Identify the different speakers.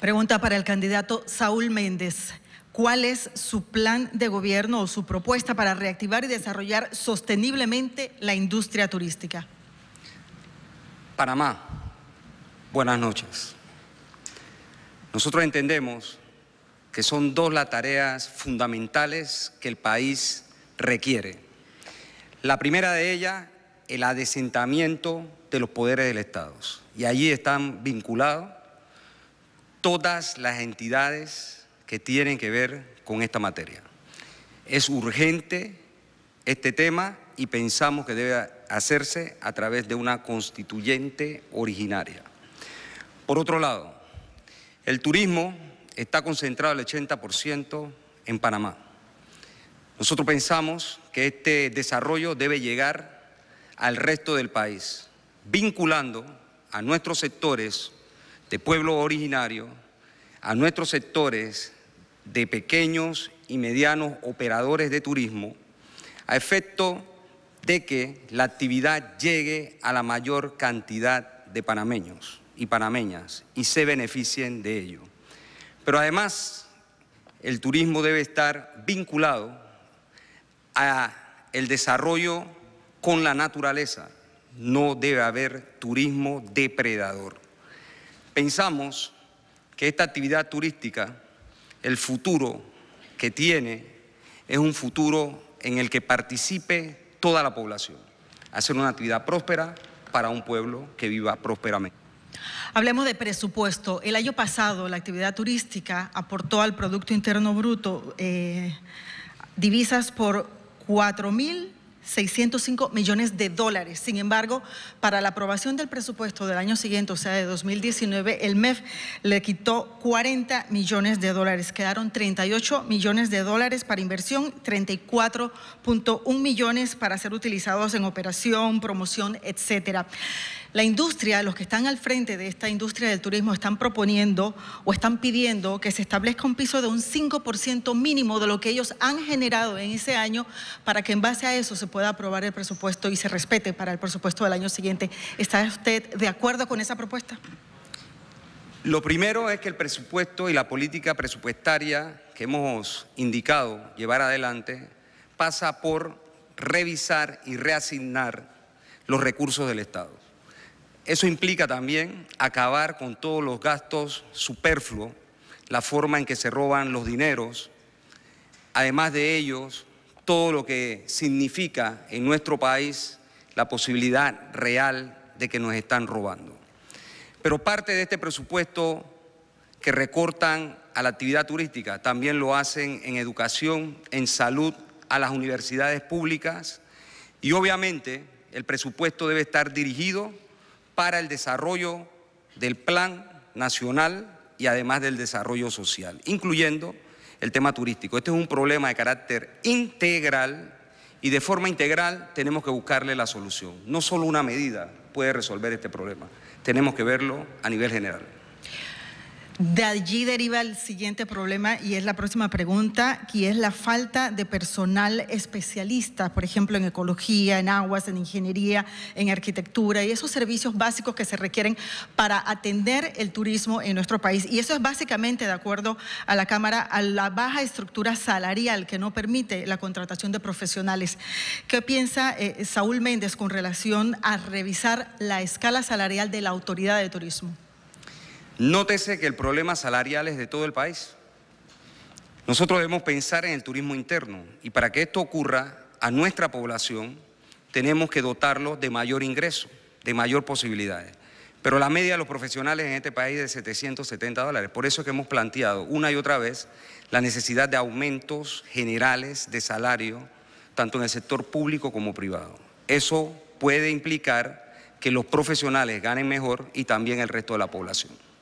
Speaker 1: Pregunta para el candidato Saúl Méndez. ¿Cuál es su plan de gobierno o su propuesta para reactivar y desarrollar sosteniblemente la industria turística?
Speaker 2: Panamá, buenas noches. Nosotros entendemos que son dos las tareas fundamentales que el país requiere. La primera de ellas, el adesentamiento de los poderes del Estado. Y allí están vinculados todas las entidades que tienen que ver con esta materia. Es urgente este tema y pensamos que debe hacerse a través de una constituyente originaria. Por otro lado, el turismo está concentrado al 80% en Panamá. Nosotros pensamos que este desarrollo debe llegar al resto del país, vinculando a nuestros sectores de pueblo originario a nuestros sectores de pequeños y medianos operadores de turismo a efecto de que la actividad llegue a la mayor cantidad de panameños y panameñas y se beneficien de ello. Pero además, el turismo debe estar vinculado a el desarrollo con la naturaleza. No debe haber turismo depredador. Pensamos que esta actividad turística, el futuro que tiene, es un futuro en el que participe toda la población. Hacer una actividad próspera para un pueblo que viva prósperamente.
Speaker 1: Hablemos de presupuesto. El año pasado la actividad turística aportó al Producto Interno Bruto eh, divisas por cuatro4000 mil 605 millones de dólares. Sin embargo, para la aprobación del presupuesto del año siguiente, o sea, de 2019, el MEF le quitó 40 millones de dólares. Quedaron 38 millones de dólares para inversión, 34.1 millones para ser utilizados en operación, promoción, etcétera. La industria, los que están al frente de esta industria del turismo están proponiendo o están pidiendo que se establezca un piso de un 5% mínimo de lo que ellos han generado en ese año para que en base a eso se pueda aprobar el presupuesto y se respete para el presupuesto del año siguiente. ¿Está usted de acuerdo con esa propuesta?
Speaker 2: Lo primero es que el presupuesto y la política presupuestaria que hemos indicado llevar adelante pasa por revisar y reasignar los recursos del Estado. Eso implica también acabar con todos los gastos superfluos, la forma en que se roban los dineros, además de ellos todo lo que significa en nuestro país la posibilidad real de que nos están robando. Pero parte de este presupuesto que recortan a la actividad turística también lo hacen en educación, en salud, a las universidades públicas y obviamente el presupuesto debe estar dirigido para el desarrollo del plan nacional y además del desarrollo social, incluyendo el tema turístico. Este es un problema de carácter integral y de forma integral tenemos que buscarle la solución. No solo una medida puede resolver este problema, tenemos que verlo a nivel general.
Speaker 1: De allí deriva el siguiente problema y es la próxima pregunta, que es la falta de personal especialista, por ejemplo, en ecología, en aguas, en ingeniería, en arquitectura y esos servicios básicos que se requieren para atender el turismo en nuestro país. Y eso es básicamente, de acuerdo a la Cámara, a la baja estructura salarial que no permite la contratación de profesionales. ¿Qué piensa eh, Saúl Méndez con relación a revisar la escala salarial de la Autoridad de Turismo?
Speaker 2: Nótese que el problema salarial es de todo el país. Nosotros debemos pensar en el turismo interno y para que esto ocurra a nuestra población tenemos que dotarlo de mayor ingreso, de mayor posibilidades. Pero la media de los profesionales en este país es de 770 dólares. Por eso es que hemos planteado una y otra vez la necesidad de aumentos generales de salario, tanto en el sector público como privado. Eso puede implicar que los profesionales ganen mejor y también el resto de la población.